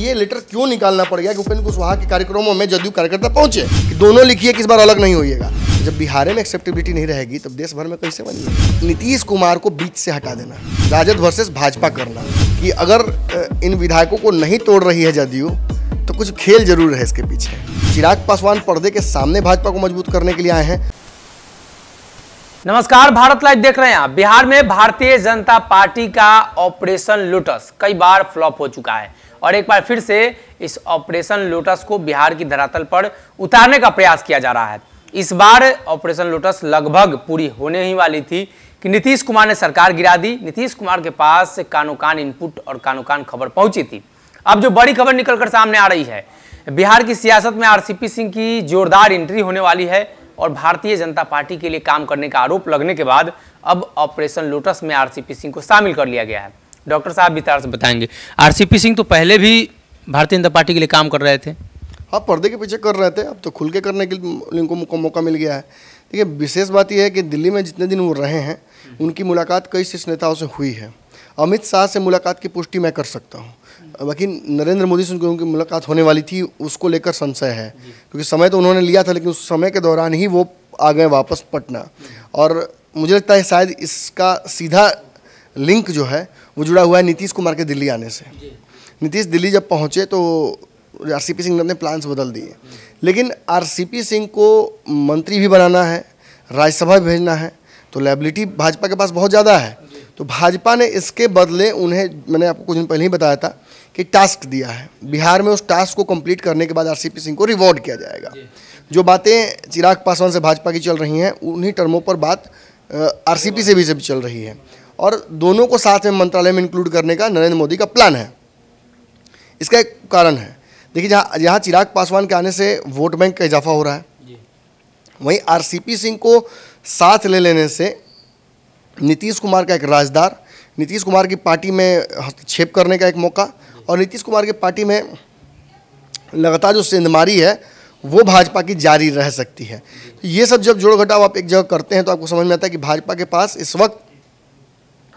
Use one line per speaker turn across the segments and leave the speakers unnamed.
ये लेटर क्यों निकालना पड़ गया कि उपेंद्र कुशवाहा के कार्यक्रमों में जदयू कार्यकर्ता पहुंचे कि दोनों लिखिए कि इस बार अलग नहीं होइएगा जब बिहार में एक्सेप्टेबिलिटी नहीं रहेगी तब देश भर में कैसे बनेगी नीतीश कुमार को बीच से हटा देना राजद वर्सेस भाजपा करना कि अगर इन विधायकों को नहीं तोड़ रही है जदयू तो कुछ खेल जरूर है इसके पीछे चिराग पासवान पर्दे के सामने भाजपा को
मजबूत करने के लिए आए हैं नमस्कार भारत लाइव देख रहे हैं आप बिहार में भारतीय जनता पार्टी का ऑपरेशन लुटस कई बार फ्लॉप हो चुका है और एक बार फिर से इस ऑपरेशन लोटस को बिहार की धरातल पर उतारने का प्रयास किया जा रहा है इस बार ऑपरेशन लोटस लगभग पूरी होने ही वाली थी कि नीतीश कुमार ने सरकार गिरा दी नीतीश कुमार के पास कानो कान इनपुट और कानो कान खबर पहुंची थी अब जो बड़ी खबर निकलकर सामने आ रही है बिहार की सियासत में आरसीपी सिंह की जोरदार एंट्री होने वाली है और भारतीय जनता पार्टी के लिए काम करने का आरोप लगने के बाद अब ऑपरेशन लोटस में आरसीपी सिंह को शामिल कर लिया गया है डॉक्टर साहब विस्तार से बताएंगे आरसीपी सिंह तो पहले भी भारतीय जनता पार्टी के लिए काम कर रहे थे हाँ पर्दे के पीछे कर रहे थे अब तो खुल के करने के लिए उनको
मौका मिल गया है देखिए विशेष बात यह है कि दिल्ली में जितने दिन वो रहे हैं उनकी मुलाकात कई शीर्ष नेताओं से हुई है अमित शाह से मुलाकात की पुष्टि मैं कर सकता हूँ बाकी नरेंद्र मोदी से उनकी मुलाकात होने वाली थी उसको लेकर संशय है क्योंकि समय तो उन्होंने लिया था लेकिन उस समय के दौरान ही वो आ गए वापस पटना और मुझे लगता है शायद इसका सीधा लिंक जो है वो जुड़ा हुआ है नीतीश कुमार के दिल्ली आने से नीतीश दिल्ली जब पहुँचे तो आर सिंह ने अपने प्लान्स बदल दिए लेकिन आर सिंह को मंत्री भी बनाना है राज्यसभा भी भेजना है तो लाइबिलिटी भाजपा के पास बहुत ज़्यादा है तो भाजपा ने इसके बदले उन्हें मैंने आपको कुछ दिन पहले ही बताया था कि टास्क दिया है बिहार में उस टास्क को कंप्लीट करने के बाद आर सिंह को रिवॉर्ड किया जाएगा जो बातें चिराग पासवान से भाजपा की चल रही हैं उन्हीं टर्मों पर बात आर से भी से भी चल रही है और दोनों को साथ में मंत्रालय में इंक्लूड करने का नरेंद्र मोदी का प्लान है इसका एक कारण है देखिए जहाँ यहाँ चिराग पासवान के आने से वोट बैंक का इजाफा हो रहा है वहीं आरसीपी सिंह को साथ ले लेने से नीतीश कुमार का एक राजदार नीतीश कुमार की पार्टी में हस्तक्षेप करने का एक मौका और नीतीश कुमार की पार्टी में लगातार जो सेंधमारी है वो भाजपा की जारी रह सकती है तो ये सब जब जोड़ घटाव आप एक जगह करते हैं तो आपको समझ में आता है कि भाजपा के पास इस वक्त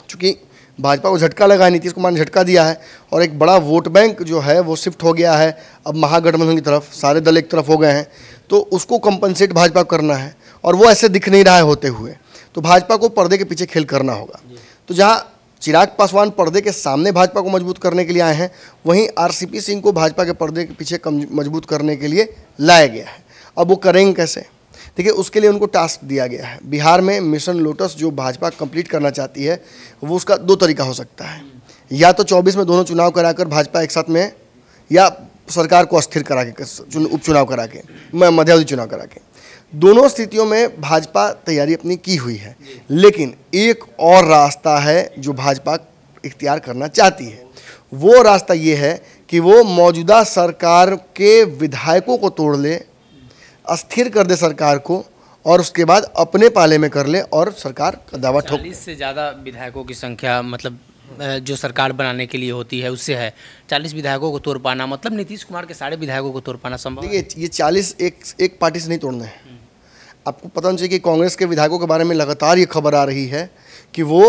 चूँकि भाजपा को झटका लगा है नीतीश कुमार ने झटका दिया है और एक बड़ा वोट बैंक जो है वो शिफ्ट हो गया है अब महागठबंधन की तरफ सारे दल एक तरफ हो गए हैं तो उसको कंपनसेट भाजपा करना है और वो ऐसे दिख नहीं रहा है होते हुए तो भाजपा को पर्दे के पीछे खेल करना होगा तो जहाँ चिराग पासवान पर्दे के सामने भाजपा को मजबूत करने के लिए आए हैं वहीं आरसीपी सिंह को भाजपा के पर्दे के पीछे मजबूत करने के लिए लाया गया है अब वो करेंगे कैसे देखिए उसके लिए उनको टास्क दिया गया है बिहार में मिशन लोटस जो भाजपा कंप्लीट करना चाहती है वो उसका दो तरीका हो सकता है या तो 24 में दोनों चुनाव कराकर भाजपा एक साथ में या सरकार को अस्थिर करा के उपचुनाव करा के मध्यावधि चुनाव करा के दोनों स्थितियों में भाजपा तैयारी अपनी की हुई है लेकिन एक और रास्ता है जो भाजपा इख्तियार करना चाहती है वो रास्ता ये है कि वो मौजूदा सरकार के विधायकों को तोड़ ले अस्थिर कर दे सरकार को और उसके बाद अपने पाले में कर ले और सरकार का दावा ठोक
से ज़्यादा विधायकों की संख्या मतलब जो सरकार बनाने के लिए होती है उससे है चालीस विधायकों को तोड़ पाना मतलब नीतीश कुमार के सारे विधायकों को तोड़ पाना संभव
देखिए ये चालीस एक एक पार्टी से नहीं तोड़ना है आपको पता नहीं चाहिए कि कांग्रेस के विधायकों के बारे में लगातार ये खबर आ रही है कि वो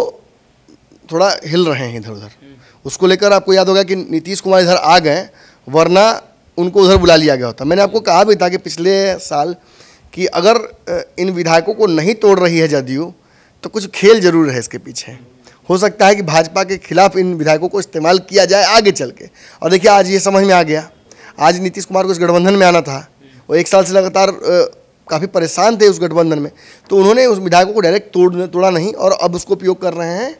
थोड़ा हिल रहे हैं इधर उधर हम्म। उसको लेकर आपको याद होगा कि नीतीश कुमार इधर आ गए वरना उनको उधर बुला लिया गया होता मैंने आपको कहा भी था कि पिछले साल कि अगर इन विधायकों को नहीं तोड़ रही है जदयू तो कुछ खेल जरूर है इसके पीछे हो सकता है कि भाजपा के खिलाफ इन विधायकों को इस्तेमाल किया जाए आगे चल के और देखिए आज ये समझ में आ गया आज नीतीश कुमार को इस गठबंधन में आना था वो एक साल से लगातार काफ़ी परेशान थे उस गठबंधन में तो उन्होंने उस विधायकों को डायरेक्ट तोड़ तोड़ा नहीं और अब उसको उपयोग कर रहे हैं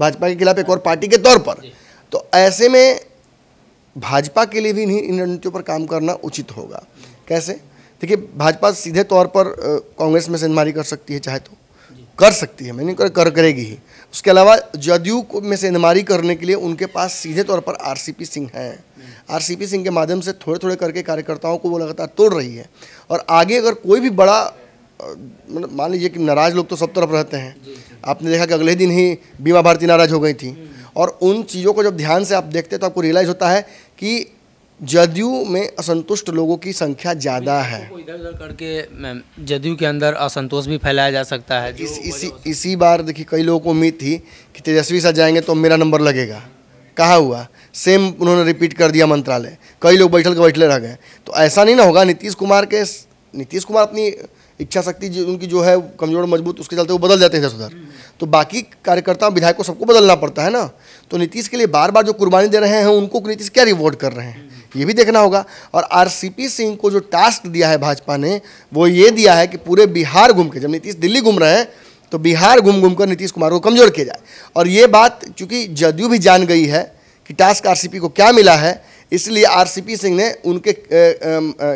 भाजपा के खिलाफ एक और पार्टी के तौर पर तो ऐसे में भाजपा के लिए भी इन्हीं इन रणनीतियों पर काम करना उचित होगा कैसे देखिए भाजपा सीधे तौर पर कांग्रेस में सेंधमारी कर सकती है चाहे तो कर सकती है मैंने कर, कर करेगी ही उसके अलावा जदयू को में सेंधमारी करने के लिए उनके पास सीधे तौर पर आरसीपी सिंह हैं आरसीपी सिंह के माध्यम से थोड़े थोड़े करके कार्यकर्ताओं को वो लगातार तोड़ रही है और आगे अगर कोई भी बड़ा मतलब मान लीजिए कि नाराज़ लोग तो सब तरफ रहते हैं आपने देखा कि अगले दिन ही बीमा भारती नाराज़ हो गई थी और उन चीज़ों को जब ध्यान से आप देखते हैं तो आपको रियलाइज़ होता है कि जदयू में असंतुष्ट लोगों की संख्या ज़्यादा है
इधर उधर करके जदयू के अंदर असंतोष भी फैलाया जा सकता है इस, इसी इसी बार देखिए कई लोगों को उम्मीद थी
कि तेजस्वी साहब जाएंगे तो मेरा नंबर लगेगा कहा हुआ सेम उन्होंने रिपीट कर दिया मंत्रालय कई लोग बैठल के बैठले रह गए तो ऐसा नहीं ना होगा नीतीश कुमार के नीतीश कुमार अपनी इच्छा शक्ति उनकी जो है कमज़ोर मजबूत उसके चलते वो बदल जाते हैं इधर उधर तो बाकी कार्यकर्ता विधायक को सबको बदलना पड़ता है ना तो नीतीश के लिए बार बार जो कुर्बानी दे रहे हैं उनको नीतीश क्या रिवॉर्ड कर रहे हैं ये भी देखना होगा और आरसीपी सिंह को जो टास्क दिया है भाजपा ने वो ये दिया है कि पूरे बिहार घूम के जब नीतीश दिल्ली घूम रहे हैं तो बिहार घूम घूम कर नीतीश कुमार को कमज़ोर किया जाए और ये बात चूँकि जदयू भी जान गई है कि टास्क आर को क्या मिला है इसलिए आरसीपी सिंह ने उनके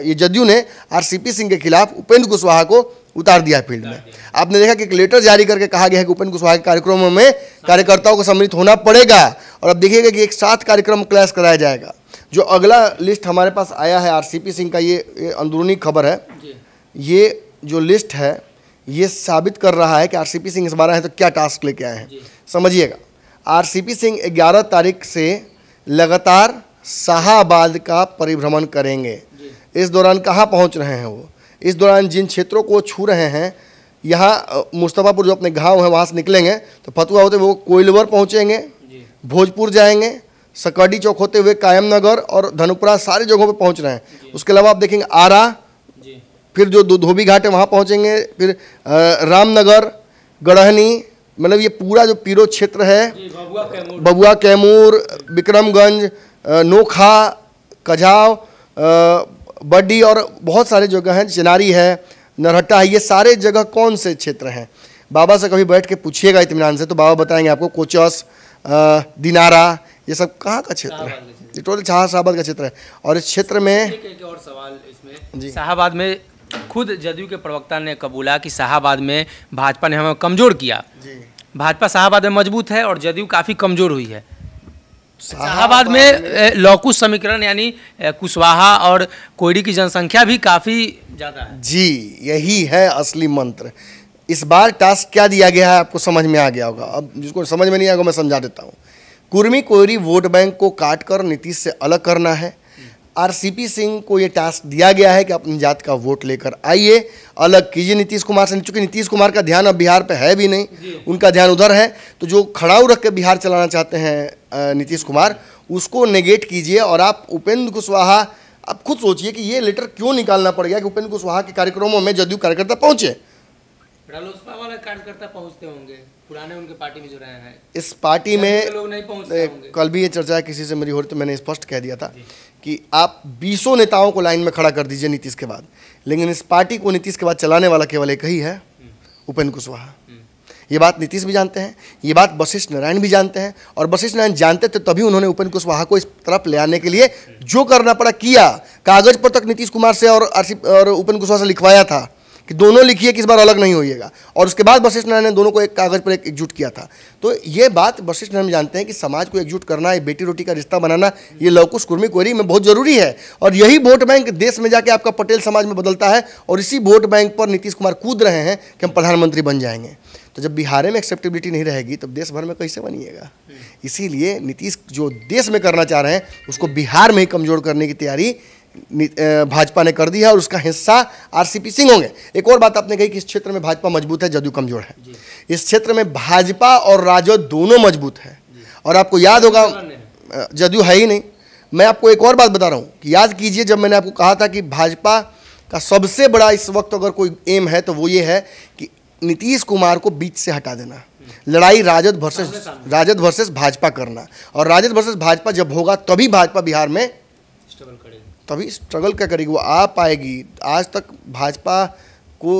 ये जदयू ने आरसीपी सिंह के खिलाफ उपेंद्र कुशवाहा को उतार दिया फील्ड में आपने देखा कि एक लेटर जारी करके कहा गया है कि उपेंद्र कुशवाहा के कार्यक्रमों में कार्यकर्ताओं को सम्मिलित होना पड़ेगा और अब देखिएगा कि एक साथ कार्यक्रम क्लैश कराया जाएगा जो अगला लिस्ट हमारे पास आया है आर सिंह का ये, अंदरूनी खबर है ये जो लिस्ट है ये साबित कर रहा है कि आर सिंह इस बार आए तो क्या टास्क लेके आए हैं समझिएगा आर सिंह ग्यारह तारीख से लगातार शाहबाद का परिभ्रमण करेंगे इस दौरान कहाँ पहुँच रहे हैं वो इस दौरान जिन क्षेत्रों को छू रहे हैं यहाँ मुस्तफ़ापुर जो अपने गांव है वहाँ से निकलेंगे तो फतुआ होते हुए वो कोयलवर पहुँचेंगे भोजपुर जाएंगे सकड़ी चौक होते हुए कायमनगर और धनुपुरा सारी जगहों पर पहुँच रहे हैं उसके अलावा आप देखेंगे आरा फिर जो धोबी घाट है वहाँ पहुँचेंगे फिर रामनगर गढ़हनी मतलब ये पूरा जो पीरो क्षेत्र है बबुआ कैमूर बिक्रमगंज नोखा कजाव बड्डी और बहुत सारे जगह हैं चिनारी है नरहट्टा है ये सारे जगह कौन से क्षेत्र हैं बाबा से कभी बैठ के पूछिएगा इतमान से तो बाबा बताएंगे आपको कोचस दिनारा ये सब कहाँ का क्षेत्र है ये टोटल शाहबाद का क्षेत्र है और इस क्षेत्र में
एक और सवाल इसमें जी शाहबाद में खुद जदयू के प्रवक्ता ने कबूला कि शाहबाद में भाजपा ने हमें कमज़ोर किया भाजपा शाहबाद में मजबूत है और जदयू काफ़ी कमज़ोर हुई है शाहबाद में लौकुश समीकरण यानी कुशवाहा और कोयरी की जनसंख्या भी काफ़ी ज़्यादा है जी यही
है असली मंत्र इस बार टास्क क्या दिया गया है आपको समझ में आ गया होगा अब जिसको समझ में नहीं आएगा मैं समझा देता हूँ कुर्मी कोयरी वोट बैंक को काट कर नीतीश से अलग करना है आरसीपी सिंह को ये टास्क दिया गया है कि अपनी जात का वोट लेकर आइए अलग कीजिए नीतीश कुमार से चूंकि नीतीश कुमार का ध्यान अब बिहार पे है भी नहीं उनका ध्यान उधर है तो जो खड़ाऊ रख के बिहार चलाना चाहते हैं नीतीश कुमार उसको नेगेट कीजिए और आप उपेंद्र कुशवाहा आप खुद सोचिए कि ये लेटर क्यों निकालना पड़ गया कि उपेंद्र कुशवाहा के कार्यक्रमों में जदयू कार्यकर्ता पहुँचे
रालोसपा वाले कार्यकर्ता पहुंचते होंगे पुराने उनके पार्टी में जो रहे हैं इस पार्टी में लोग नहीं
कल भी ये चर्चा किसी से मेरी हो रही तो मैंने स्पष्ट कह दिया था कि आप बीसों नेताओं को लाइन में खड़ा कर दीजिए नीतीश के बाद लेकिन इस पार्टी को नीतीश के बाद चलाने वाला केवल एक ही है उपेन्द्र कुशवाहा ये बात नीतीश भी जानते हैं ये बात वशिष्ठ नारायण भी जानते हैं और वशिष्ठ नारायण जानते थे तभी उन्होंने उपेन्द्र कुशवाहा को इस तरफ ले आने के लिए जो करना पड़ा किया कागज पर तक नीतीश कुमार से और आर और उपेन्द्र कुशवाहा से लिखवाया था कि दोनों लिखिए किस बार अलग नहीं होइएगा और उसके बाद वशिष्ठ नारायण ने दोनों को एक कागज़ पर एकजुट किया था तो ये बात वशिष्ठ नारायण जानते हैं कि समाज को एकजुट करना ये बेटी रोटी का रिश्ता बनाना ये लवकुश कुर्मी कोरी में बहुत ज़रूरी है और यही वोट बैंक देश में जाके आपका पटेल समाज में बदलता है और इसी वोट बैंक पर नीतीश कुमार कूद रहे हैं कि हम प्रधानमंत्री बन जाएंगे तो जब बिहार में एक्सेप्टेबिलिटी नहीं रहेगी तब देश भर में कैसे बनिएगा इसीलिए नीतीश जो देश में करना चाह रहे हैं उसको बिहार में ही कमज़ोर करने की तैयारी भाजपा ने कर दी है और उसका हिस्सा आरसीपी सिंह होंगे एक और बात आपने कही कि इस क्षेत्र में भाजपा मजबूत है जदयू कमजोर है इस क्षेत्र में भाजपा और राजद दोनों मजबूत है और आपको याद होगा जदयू है ही नहीं मैं आपको एक और बात बता रहा हूँ कि याद कीजिए जब मैंने आपको कहा था कि भाजपा का सबसे बड़ा इस वक्त अगर कोई एम है तो वो ये है कि नीतीश कुमार को बीच से हटा देना हम्म। लड़ाई राजद वर्सेस राजद वर्सेस भाजपा करना और राजद वर्सेस भाजपा जब होगा तभी भाजपा बिहार में तभी स्ट्रगल क्या करेगी वो आ पाएगी आज तक भाजपा को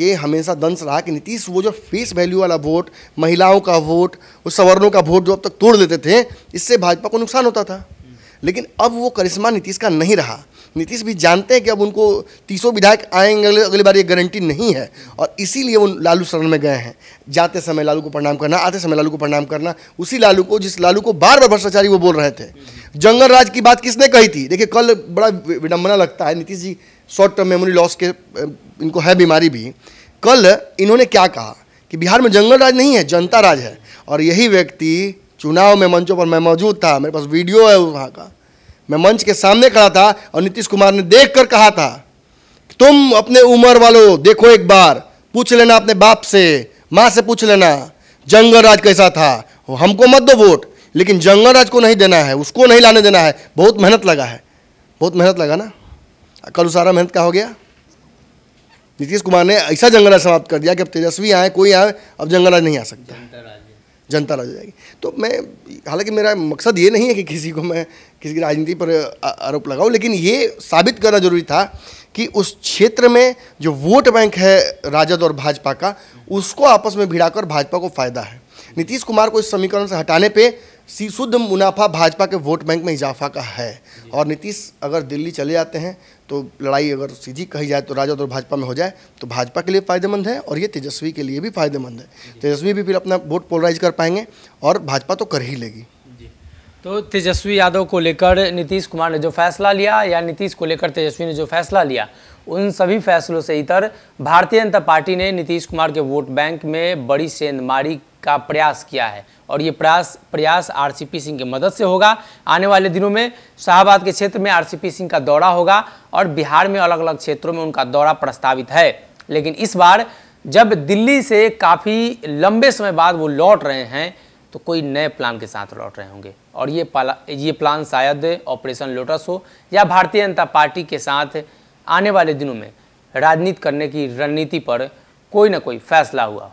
ये हमेशा दंश रहा कि नीतीश वो जो फेस वैल्यू वाला वोट महिलाओं का वोट उस सवर्णों का वोट जो अब तक तोड़ देते थे इससे भाजपा को नुकसान होता था लेकिन अब वो करिश्मा नीतीश का नहीं रहा नीतीश भी जानते हैं कि अब उनको तीसों विधायक आएंगे अगले अगली बार ये गारंटी नहीं है और इसीलिए वो लालू शरण में गए हैं जाते समय लालू को प्रणाम करना आते समय लालू को प्रणाम करना उसी लालू को जिस लालू को बार बार भ्रष्टाचारी वो बोल रहे थे जंगल राज की बात किसने कही थी देखिए कल बड़ा विडम्बना लगता है Nitish ji short term memory loss के इनको है बीमारी भी कल इन्होंने क्या कहा कि बिहार में जंगल राज नहीं है जनता राज है और यही व्यक्ति चुनाव में मंचों पर मैं मौजूद था मेरे पास वीडियो है वहाँ का मैं मंच के सामने खड़ा था और नीतीश कुमार ने देख कर कहा था तुम अपने उम्र वालों देखो एक बार पूछ लेना अपने बाप से माँ से पूछ लेना जंगल राज कैसा था हमको मत दो वोट लेकिन जंगल राज को नहीं देना है उसको नहीं लाने देना है बहुत मेहनत लगा है बहुत मेहनत लगा ना कल सारा मेहनत का हो गया नीतीश कुमार ने ऐसा जंगल राज समाप्त कर दिया कि अब तेजस्वी आए कोई आए अब जंगल राज नहीं आ सकता जनता रह जाएगी तो मैं हालांकि मेरा मकसद ये नहीं है कि किसी को मैं किसी की राजनीति पर आरोप लगाऊँ लेकिन ये साबित करना जरूरी था कि उस क्षेत्र में जो वोट बैंक है राजद और भाजपा का उसको आपस में भिड़ाकर भाजपा को फायदा है नीतीश कुमार को इस समीकरण से हटाने पर सी शुद्ध मुनाफा भाजपा के वोट बैंक में इजाफा का है और नीतीश अगर दिल्ली चले जाते हैं तो लड़ाई अगर सीधी कही जाए तो राजद और भाजपा में हो जाए तो भाजपा के लिए फ़ायदेमंद है और ये तेजस्वी के लिए भी फ़ायदेमंद है तेजस्वी भी फिर अपना वोट पोलराइज कर पाएंगे और भाजपा तो कर ही लेगी
तो तेजस्वी यादव को लेकर नीतीश कुमार ने जो फैसला लिया या नीतीश को लेकर तेजस्वी ने जो फैसला लिया उन सभी फैसलों से इतर भारतीय जनता पार्टी ने नीतीश कुमार के वोट बैंक में बड़ी सेंधमारी का प्रयास किया है और ये प्रयास प्रयास आरसीपी सिंह की मदद से होगा आने वाले दिनों में शाहबाद के क्षेत्र में आरसीपी सिंह का दौरा होगा और बिहार में अलग अलग क्षेत्रों में उनका दौरा प्रस्तावित है लेकिन इस बार जब दिल्ली से काफ़ी लंबे समय बाद वो लौट रहे हैं तो कोई नए प्लान के साथ लौट रहे होंगे और ये पाला ये प्लान शायद ऑपरेशन लोटस हो या भारतीय जनता पार्टी के साथ आने वाले दिनों में राजनीति करने की रणनीति पर कोई ना कोई फैसला हुआ हो